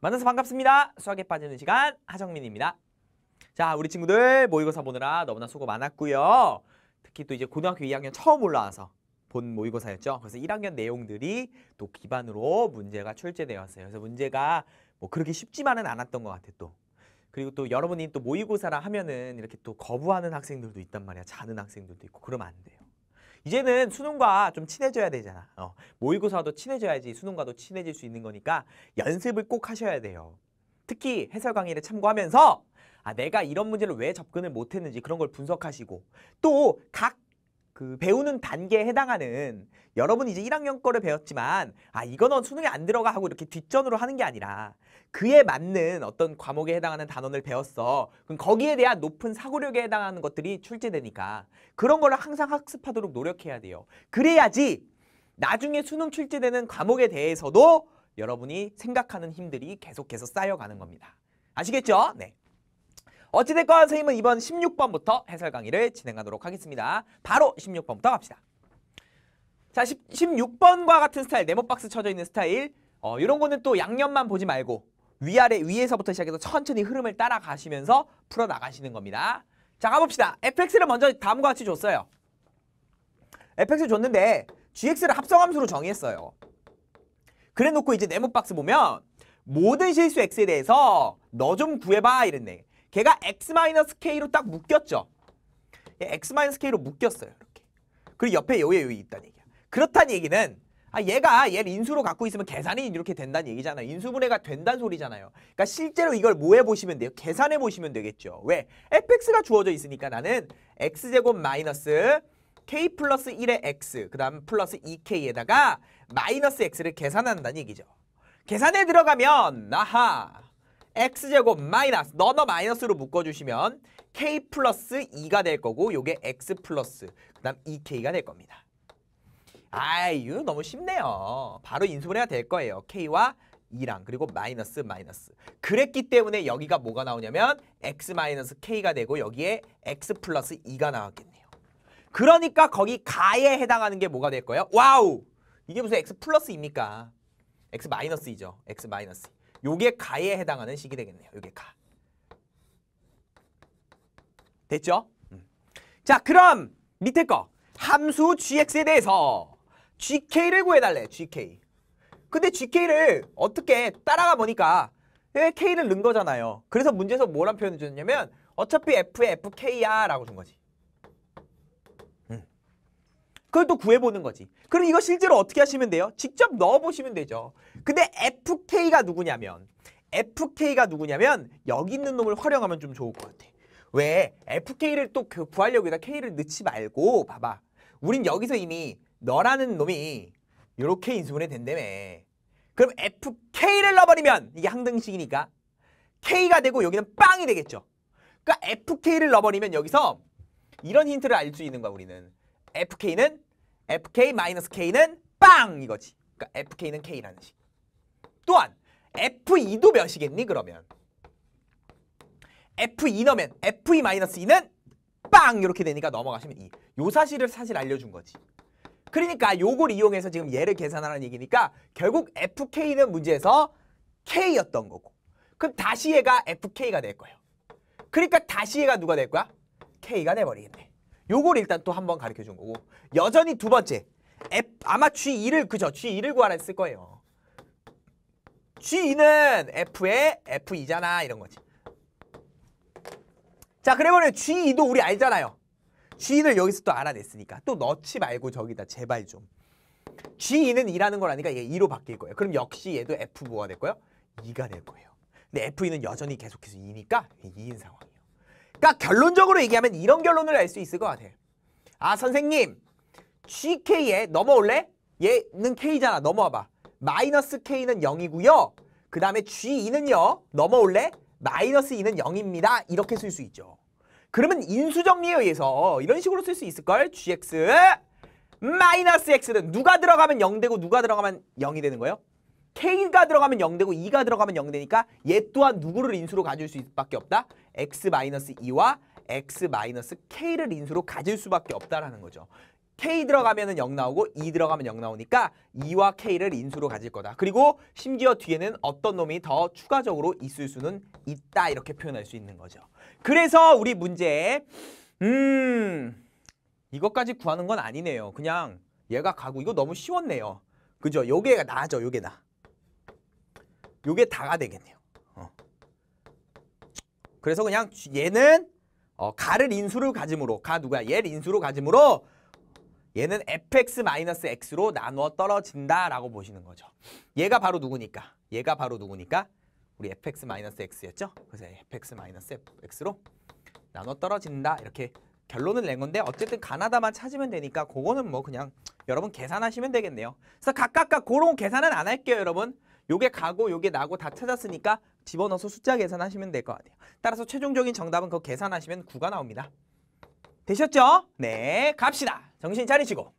만나서 반갑습니다. 수학에 빠지는 시간 하정민입니다. 자, 우리 친구들 모의고사 보느라 너무나 수고 많았고요. 특히 또 이제 고등학교 2학년 처음 올라와서 본 모의고사였죠. 그래서 1학년 내용들이 또 기반으로 문제가 출제되었어요. 그래서 문제가 뭐 그렇게 쉽지만은 않았던 것같아 또. 그리고 또 여러분이 또 모의고사라 하면은 이렇게 또 거부하는 학생들도 있단 말이야. 자는 학생들도 있고 그러면 안 돼요. 이제는 수능과 좀 친해져야 되잖아. 어, 모의고사도 친해져야지 수능과도 친해질 수 있는 거니까 연습을 꼭 하셔야 돼요. 특히 해설 강의를 참고하면서 아, 내가 이런 문제를 왜 접근을 못했는지 그런 걸 분석하시고 또각 그 배우는 단계에 해당하는 여러분 이제 1학년 거를 배웠지만 아 이거는 수능에 안 들어가 하고 이렇게 뒷전으로 하는 게 아니라 그에 맞는 어떤 과목에 해당하는 단원을 배웠어. 그럼 거기에 대한 높은 사고력에 해당하는 것들이 출제되니까 그런 거를 항상 학습하도록 노력해야 돼요. 그래야지 나중에 수능 출제되는 과목에 대해서도 여러분이 생각하는 힘들이 계속해서 쌓여가는 겁니다. 아시겠죠? 네. 어찌됐건 선생님은 이번 16번부터 해설 강의를 진행하도록 하겠습니다. 바로 16번부터 갑시다. 자, 10, 16번과 같은 스타일, 네모박스 쳐져 있는 스타일. 어, 이런 거는 또양념만 보지 말고 위아래 위에서부터 시작해서 천천히 흐름을 따라가시면서 풀어나가시는 겁니다. 자, 가봅시다. fx를 먼저 다음과 같이 줬어요. fx 줬는데 gx를 합성함수로 정의했어요. 그래 놓고 이제 네모박스 보면 모든 실수 x에 대해서 너 좀 구해봐 이랬네. 걔가 x-k로 딱 묶였죠. x-k로 묶였어요. 이렇게. 그리고 옆에 요에 요이 있다는 얘기야. 그렇다는 얘기는 아 얘가 얘를 인수로 갖고 있으면 계산이 이렇게 된다는 얘기잖아요. 인수분해가 된다는 소리잖아요. 그러니까 실제로 이걸 뭐 해보시면 돼요? 계산해 보시면 되겠죠. 왜? fx가 주어져 있으니까 나는 x제곱 마이너스 k 플러스 1의 x 그 다음 플러스 2k에다가 마이너스 x를 계산한다는 얘기죠. 계산에 들어가면 나하 x제곱 마이너스 너너 마이너스로 묶어주시면 k 플러스 2가 될 거고 요게 x 플러스 그 다음 2k가 될 겁니다. 아유 너무 쉽네요. 바로 인수분해야될 거예요. k와 2랑 그리고 마이너스 마이너스 그랬기 때문에 여기가 뭐가 나오냐면 x 마이너스 k가 되고 여기에 x 플러스 2가 나왔겠네요. 그러니까 거기 가에 해당하는 게 뭐가 될 거예요? 와우! 이게 무슨 x 플러스 입니까 x 마이너스이죠. x 마이너스 요게 가에 해당하는 식이 되겠네요. 요게 가. 됐죠? 음. 자, 그럼 밑에 거. 함수 gx에 대해서 gk를 구해달래. gk. 근데 gk를 어떻게 따라가 보니까 예, k를 넣은 거잖아요. 그래서 문제에서 뭐란 표현을 줬냐면 어차피 f에 fk야 라고 준 거지. 음. 그걸 또 구해보는 거지. 그럼 이거 실제로 어떻게 하시면 돼요? 직접 넣어보시면 되죠. 근데 FK가 누구냐면 FK가 누구냐면 여기 있는 놈을 활용하면 좀 좋을 것 같아. 왜? FK를 또 그 구하려고 여기다 K를 넣지 말고 봐봐. 우린 여기서 이미 너라는 놈이 이렇게 인수분해 된다며. 그럼 FK를 넣어버리면 이게 항등식이니까 K가 되고 여기는 빵이 되겠죠. 그러니까 FK를 넣어버리면 여기서 이런 힌트를 알 수 있는 거야 우리는. FK는 FK-K는 빵 이거지. 그러니까 FK는 K라는 식. 또한 F2도 몇이겠니 그러면? F2 넣으면 F2-2는 빵 이렇게 되니까 넘어가시면 2. 요 사실을 사실 알려준 거지. 그러니까 요걸 이용해서 지금 얘를 계산하라는 얘기니까 결국 FK는 문제에서 K였던 거고. 그럼 다시 얘가 FK가 될 거예요. 그러니까 다시 얘가 누가 될 거야? K가 돼버리겠네. 요걸 일단 또 한번 가르쳐준 거고. 여전히 두 번째. F, 아마 G2를 그죠? G2를 구하라 했을 거예요. G는 F의 F2잖아 이런 거지. 자 그러면 G2도 우리 알잖아요. G를 2 여기서 또 알아냈으니까 또 넣지 말고 저기다 제발 좀. G2는 2라는 거라니까얘 2로 바뀔 거예요. 그럼 역시 얘도 F 뭐가 될 거예요? 2가 될 거예요. 근데 F2는 여전히 계속해서 2니까 2인 상황이에요. 그러니까 결론적으로 얘기하면 이런 결론을 알 수 있을 것 같아요. 아 선생님 GK에 넘어올래? 얘는 K잖아 넘어와봐. 마이너스 K는 0이고요. 그 다음에 G2는요. 넘어올래? 마이너스 2는 0입니다. 이렇게 쓸 수 있죠. 그러면 인수정리에 의해서 이런 식으로 쓸 수 있을걸? GX 마이너스 X는 누가 들어가면 0되고 누가 들어가면 0이 되는 거예요? K가 들어가면 0되고 2가 들어가면 0되니까 얘 또한 누구를 인수로 가질 수밖에 없다? X-2와 X-K를 인수로 가질 수밖에 없다라는 거죠. K 들어가면 0 나오고 E 들어가면 0 나오니까 2와 K를 인수로 가질 거다. 그리고 심지어 뒤에는 어떤 놈이 더 추가적으로 있을 수는 있다. 이렇게 표현할 수 있는 거죠. 그래서 우리 문제 음 이것까지 구하는 건 아니네요. 그냥 얘가 가고 이거 너무 쉬웠네요. 그죠? 요게 나죠. 요게 나. 요게 다가 되겠네요. 어. 그래서 그냥 얘는 어, 가를 인수를 가짐으로 가 누가 얘를 인수로 가짐으로 얘는 fx-x로 나누어 떨어진다라고 보시는 거죠. 얘가 바로 누구니까? 얘가 바로 누구니까? 우리 fx-x였죠? 그래서 fx-fx로 나눠 떨어진다 이렇게 결론을 낸 건데 어쨌든 가나다만 찾으면 되니까 그거는 뭐 그냥 여러분 계산하시면 되겠네요. 그래서 각각각 그런 계산은 안 할게요 여러분. 요게 가고 요게 나고 다 찾았으니까 집어넣어서 숫자 계산하시면 될 것 같아요. 따라서 최종적인 정답은 그거 계산하시면 구가 나옵니다. 되셨죠? 네, 갑시다. 정신 차리시고.